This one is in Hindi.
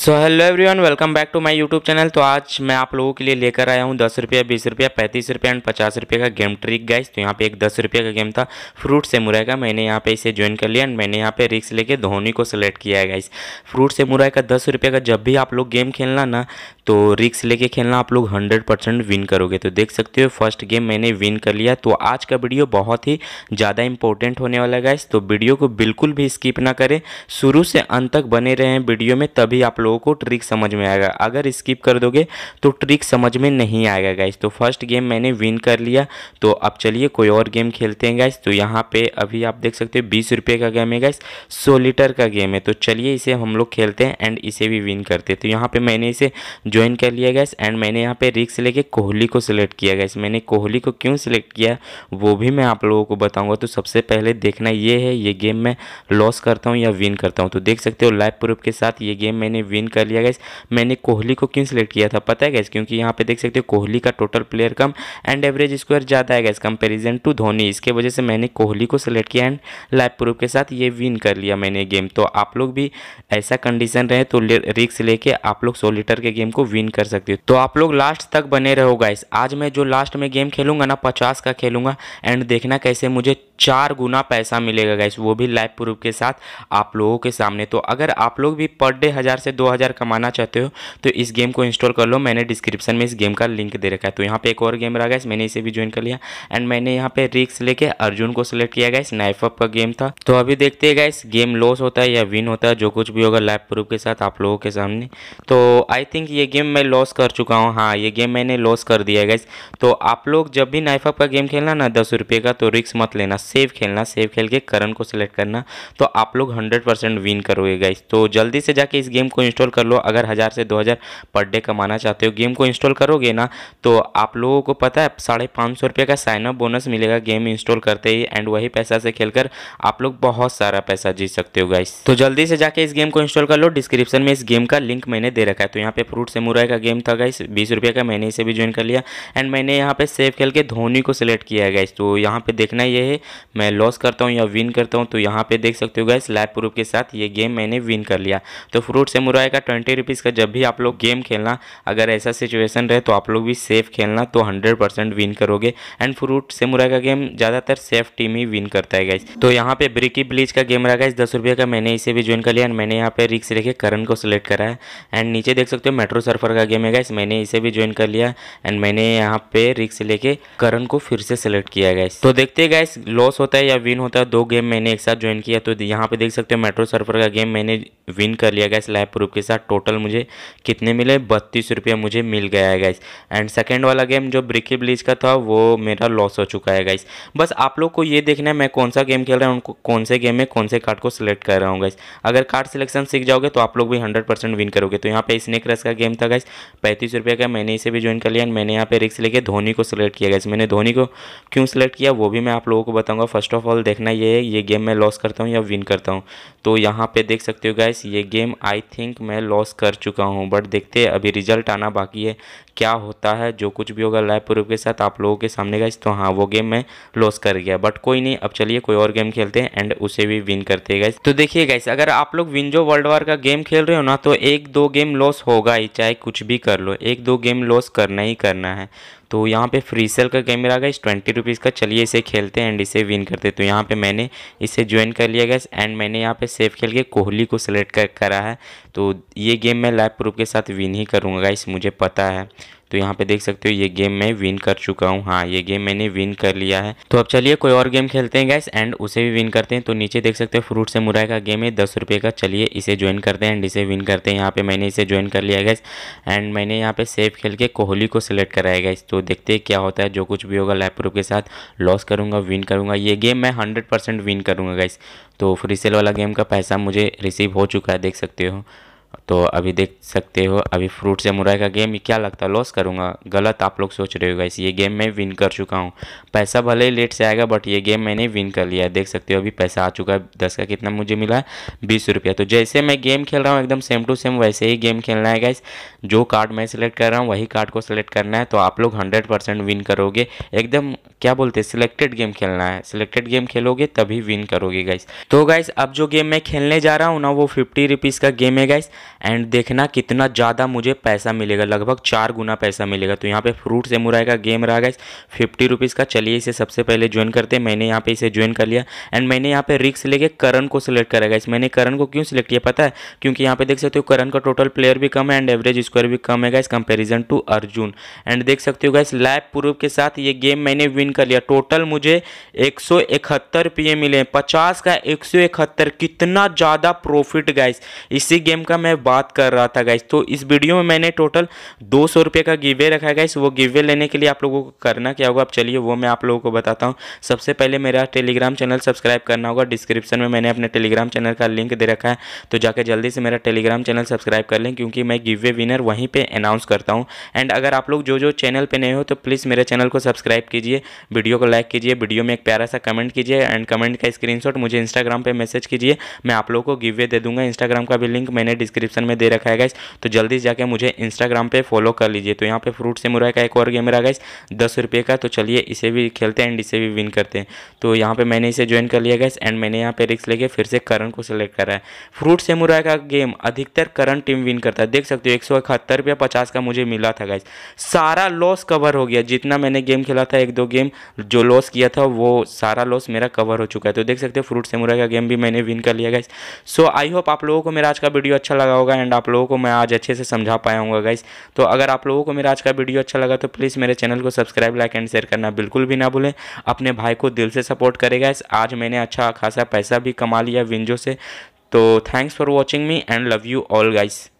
so hello everyone welcome back to my YouTube channel तो आज मैं आप लोगों के लिए लेकर आया हूँ दस रुपया बीस रुपया पैंतीस रुपया एंड पचास रुपये का गेम ट्रिक गाइस तो यहाँ पे एक दस रुपये का गेम था फ्रूट से मुराई का मैंने यहाँ पे इसे ज्वाइन कर लिया एंड मैंने यहाँ पे रिक्स लेके धोनी को सिलेक्ट किया है गाइस फ्रूट से मुराई का दस रुपये का जब भी आप लोग गेम खेलना ना तो रिक्स लेके खेलना आप लोग 100 परसेंट विन करोगे तो देख सकते हो फर्स्ट गेम मैंने विन कर लिया तो आज का वीडियो बहुत ही ज़्यादा इंपॉर्टेंट होने वाला गाइस तो वीडियो को बिल्कुल भी स्किप ना करें शुरू से अंत तक बने रहें वीडियो में तभी आप लोगों को ट्रिक समझ में आएगा अगर स्किप कर दोगे तो ट्रिक समझ में नहीं आएगा गाइस तो फर्स्ट गेम मैंने विन कर लिया तो अब चलिए कोई और गेम खेलते हैं गाइस तो यहाँ पे अभी आप देख सकते हो बीस रुपये का गेम है गाइस सौ लीटर का गेम है तो चलिए इसे हम लोग खेलते हैं एंड इसे भी विन करते हैं तो यहाँ पर मैंने इसे जो ज्वाइन कर लिया गया एंड मैंने यहाँ पे रिक्स लेके कोहली को सिलेक्ट किया गया मैंने कोहली को क्यों सिलेक्ट किया वो भी मैं आप लोगों को बताऊंगा तो सबसे पहले देखना ये है ये गेम मैं लॉस करता हूँ या विन करता हूँ तो देख सकते हो लाइव प्रूफ के साथ ये गेम मैंने विन कर लिया गया मैंने कोहली को क्यों सिलेक्ट किया था पता है गैस क्योंकि यहाँ पे देख सकते हो कोहली का टोटल प्लेयर कम एंड एवरेज स्क्वायर ज़्यादा है गैस कंपेरिजन टू धोनी इसके वजह से मैंने कोहली को सिलेक्ट किया एंड लाइव प्रूफ के साथ ये विन कर लिया मैंने गेम तो आप लोग भी ऐसा कंडीशन रहे तो रिक्स लेके आप लोग सोलिटर के गेम को को विन कर सकते हो तो आप लोग लास्ट तक बने रहो गाइस आज मैं जो लास्ट में गेम खेलूंगा ना पचास का खेलूंगा एंड देखना कैसे मुझे चार गुना पैसा मिलेगा गैस वो भी लाइव प्रूफ के साथ आप लोगों के सामने तो अगर आप लोग भी पर डे हज़ार से दो हज़ार कमाना चाहते हो तो इस गेम को इंस्टॉल कर लो मैंने डिस्क्रिप्शन में इस गेम का लिंक दे रखा है तो यहाँ पे एक और गेम रहा गैस मैंने इसे भी ज्वाइन कर लिया एंड मैंने यहाँ पे रिक्स लेके अर्जुन को सिलेक्ट किया गया नाइफ अप का गेम था तो अभी देखते हैं गैस गेम लॉस होता है या विन होता है जो कुछ भी होगा लाइव प्रूफ के साथ आप लोगों के सामने तो आई थिंक ये गेम मैं लॉस कर चुका हूँ हाँ ये गेम मैंने लॉस कर दिया गैस तो आप लोग जब भी नाइफ अप का गेम खेलना ना दस रुपये का तो रिक्स मत लेना सेव खेलना सेव खेल के करण को सिलेक्ट करना तो आप लोग हंड्रेड परसेंट विन करोगे गाइस तो जल्दी से जाके इस गेम को इंस्टॉल कर लो अगर हज़ार से दो हज़ार पर डे कमाना चाहते हो गेम को इंस्टॉल करोगे ना तो आप लोगों को पता है साढ़े पाँच सौ रुपये का साइनअप बोनस मिलेगा गेम इंस्टॉल करते ही एंड वही पैसा से खेल आप लोग बहुत सारा पैसा जीत सकते हो गाइस तो जल्दी से जाके इस गेम को इंस्टॉल कर लो डिस्क्रिप्शन में इस गेम का लिंक मैंने दे रखा है तो यहाँ पे फ्रूट से मुराई का गेम था गाइस बीस रुपये का मैंने इसे भी ज्वाइन कर लिया एंड मैंने यहाँ पे सेव खेल के धोनी को सिलेक्ट किया है गाइस तो यहाँ पे देखना ये है मैं लॉस करता हूँ या विन करता हूँ तो यहाँ पे देख सकते हो गए स्लैब प्रूफ के साथ ये गेम मैंने विन कर लिया तो फ्रूट से मुराई का ट्वेंटी रुपीज़ का जब भी आप लोग गेम खेलना अगर ऐसा सिचुएसन रहे तो आप लोग भी सेफ खेलना तो हंड्रेड परसेंट विन करोगे एंड फ्रूट से मुराए का गेम ज़्यादातर सेफ टीम ही विन करता है गाइज तो यहाँ पे ब्रिकी ब्लीच का गेम रहा गाइज दस रुपये का मैंने इसे भी ज्वाइन कर लिया एंड मैंने यहाँ पे रिक्स लेके करन को सिलेक्ट करा है एंड नीचे देख सकते हो मेट्रो सर्फर का गेम है गाइस मैंने इसे भी ज्वाइन कर लिया एंड मैंने यहाँ पे रिक्स लेके करन को फिर से सिलेक्ट किया गया तो देखते गाइस लॉस लॉस होता है या विन होता है दो गेम मैंने एक साथ ज्वाइन किया तो यहाँ पे देख सकते हो मेट्रो सर्फर का गेम मैंने विन कर लिया गया लाइव प्रूफ के साथ टोटल मुझे कितने मिले बत्तीस रुपये मुझे मिल गया है गाइस एंड सेकेंड वाला गेम जो ब्रिकी ब्लीज का था वो मेरा लॉस हो चुका है गाइस बस आप लोग को ये देखना है मैं कौन सा गेम खेल रहा हूँ कौन से गेम में कौन से कार्ड को सिलेक्ट कर रहा हूँ गाइस अगर कार्ड सिलेक्शन सीख जाओगे तो आप लोग भी हंड्रेड विन करोगे तो यहाँ पे स्नेक रस का गेम था गाइस पैंतीस का मैंने इसे भी ज्वाइन कर लिया एंड मैंने यहाँ पे रिक्स लेके धोनी को सिलेक्ट किया गया मैंने धोनी को क्यों सिलेक्ट किया वो भी मैं आप लोगों को बताऊंगा फर्स्ट ऑफ ऑल देखना ये है ये गेम मैं लॉस करता हूँ या विन करता हूँ तो यहाँ पे देख सकते हो गाइस ये गेम आई थिंक मैं लॉस कर चुका हूँ बट देखते हैं अभी रिजल्ट आना बाकी है क्या होता है जो कुछ भी होगा लाइव प्रूफ के साथ आप लोगों के सामने गाइस तो हाँ वो गेम मैं लॉस कर गया बट कोई नहीं अब चलिए कोई और गेम खेलते हैं एंड उसे भी विन करते हैं गाइस तो देखिए गाइस अगर आप लोग विंजो वर्ल्ड वार का गेम खेल रहे हो ना तो एक दो गेम लॉस होगा ही चाहे कुछ भी कर लो एक दो गेम लॉस करना ही करना है तो यहाँ पे फ्री सेल का गेम कैमरा गया ट्वेंटी रुपीज़ का चलिए इसे खेलते हैं एंड इसे विन करते तो यहाँ पे मैंने इसे ज्वाइन कर लिया गया एंड मैंने यहाँ पे सेफ खेल के कोहली को सेलेक्ट कर करा है तो ये गेम मैं लाइव प्रूफ के साथ विन ही करूँगा इस मुझे पता है तो यहाँ पे देख सकते हो ये गेम मैं विन कर चुका हूँ हाँ ये गेम मैंने विन कर लिया है तो अब चलिए कोई और गेम खेलते हैं गैस एंड उसे भी विन करते हैं तो नीचे देख सकते हो फ्रूट से मुराई का गेम है दस रुपये का चलिए इसे ज्वाइन करते हैं एंड इसे विन करते हैं यहाँ पे मैंने इसे ज्वाइन कर लिया गैस एंड मैंने यहाँ पे सेफ खेल के कोहली को सिलेक्ट कराया गैस तो देखते हैं क्या होता है जो कुछ भी होगा लैपटॉप के साथ लॉस करूँगा विन करूँगा ये गेम मैं हंड्रेड विन करूँगा गैस तो फ्री सेल वाला गेम का पैसा मुझे रिसीव हो चुका है देख सकते हो तो अभी देख सकते हो अभी फ्रूट से मुराई का गेम क्या लगता है लॉस करूँगा गलत आप लोग सोच रहे हो गाइस ये गेम मैं विन कर चुका हूँ पैसा भले ही लेट से आएगा बट ये गेम मैंने विन कर लिया है देख सकते हो अभी पैसा आ चुका है दस का कितना मुझे मिला है बीस रुपया तो जैसे मैं गेम खेल रहा हूँ एकदम सेम टू सेम वैसे ही गेम खेलना है गाइस जो कार्ड मैं सिलेक्ट कर रहा हूँ वही कार्ड को सिलेक्ट करना है तो आप लोग हंड्रेड विन करोगे एकदम क्या बोलते हैं सिलेक्टेड गेम खेलना है सिलेक्टेड गेम खेलोगे तभी विन करोगे गाइस तो गाइस अब जो गेम मैं खेलने जा रहा हूँ ना वो फिफ्टी रुपीज़ का गेम है गाइस एंड देखना कितना ज़्यादा मुझे पैसा मिलेगा लगभग चार गुना पैसा मिलेगा तो यहाँ पे फ्रूट एमुराई का गेम रहा गया फिफ्टी रुपीज़ का चलिए इसे सबसे पहले ज्वाइन करते हैं मैंने यहाँ पे इसे ज्वाइन कर लिया एंड मैंने यहाँ पे रिक्स लेके करण को सिलेक्ट करा गया मैंने करण को क्यों सिलेक्ट किया पता है क्योंकि यहाँ पे देख सकते हो करण का टोटल प्लेयर भी कम है एंड एवरेज स्क्वायर भी कम है इस कंपेरिजन टू अर्जुन एंड देख सकते हो गाइस लैब प्रूफ के साथ ये गेम मैंने विन कर लिया टोटल मुझे एक सौ इकहत्तर पी मिले पचास का एक सौ इकहत्तर कितना ज़्यादा प्रॉफिट गाइस इसी गेम का मैं मैं बात कर रहा था गाइस तो इस वीडियो में मैंने टोटल दो सौ रुपये का गिवे रखा है गाइस वो गिवे लेने के लिए आप लोगों को करना क्या होगा आप चलिए वो मैं आप लोगों को बताता हूँ सबसे पहले मेरा टेलीग्राम चैनल सब्सक्राइब करना होगा डिस्क्रिप्शन में मैंने अपने टेलीग्राम चैनल का लिंक दे रखा है तो जाकर जल्दी से मेरा टेलीग्राम चैनल सब्सक्राइब कर लें क्योंकि मैं गिवे विनर वहीं पर अनाउंस करता हूँ एंड अगर आप लोग जो जो चैनल पर नए हो तो प्लीज़ मेरे चैनल को सब्सक्राइब कीजिए वीडियो को लाइक कीजिए वीडियो में एक प्यारा सा कमेंट कीजिए एंड कमेंट का स्क्रीनशॉट मुझे इंस्टाग्राम पे मैसेज कीजिए मैं आप लोगों को गिवे दे दूंगा इंस्टाग्राम का भी लिंक मैंने डिस्क्रिप डिस्क्रिप्शन में दे रखा है गाइस तो जल्दी जाकर मुझे इंस्टाग्राम पे फॉलो कर लीजिए तो यहाँ पे फ्रूट से मुराई का एक और गेम रहा गाइस दस रुपये का तो चलिए इसे भी खेलते हैं एंड इसे भी विन करते हैं तो यहाँ पे मैंने इसे ज्वाइन कर लिया गाइस एंड मैंने यहाँ पे रिक्स लेके फिर से करण को सिलेक्ट करा है फ्रूट से मुराई का गेम अधिकतर करण टीम विन करता है देख सकते हो एक सौ इकहत्तर रुपया पचास का मुझे मिला था गाइस सारा लॉस कवर हो गया जितना मैंने गेम खेला था एक दो गेम जो लॉस किया था वो सारा लॉस मेरा कवर हो चुका है तो देख सकते हो फ्रूट से मुराई का गेम भी मैंने विन कर लिया गाइस सो आई होप आप लोगों को मेरा आज का वीडियो अच्छा लगा लगा होगा एंड आप लोगों को मैं आज अच्छे से समझा पाया हूँ गाइस तो अगर आप लोगों को मेरा आज का वीडियो अच्छा लगा तो प्लीज़ मेरे चैनल को सब्सक्राइब लाइक एंड शेयर करना बिल्कुल भी ना भूलें अपने भाई को दिल से सपोर्ट करेगा आज मैंने अच्छा खासा पैसा भी कमा लिया विंजो से तो thanks for watching me and love you all guys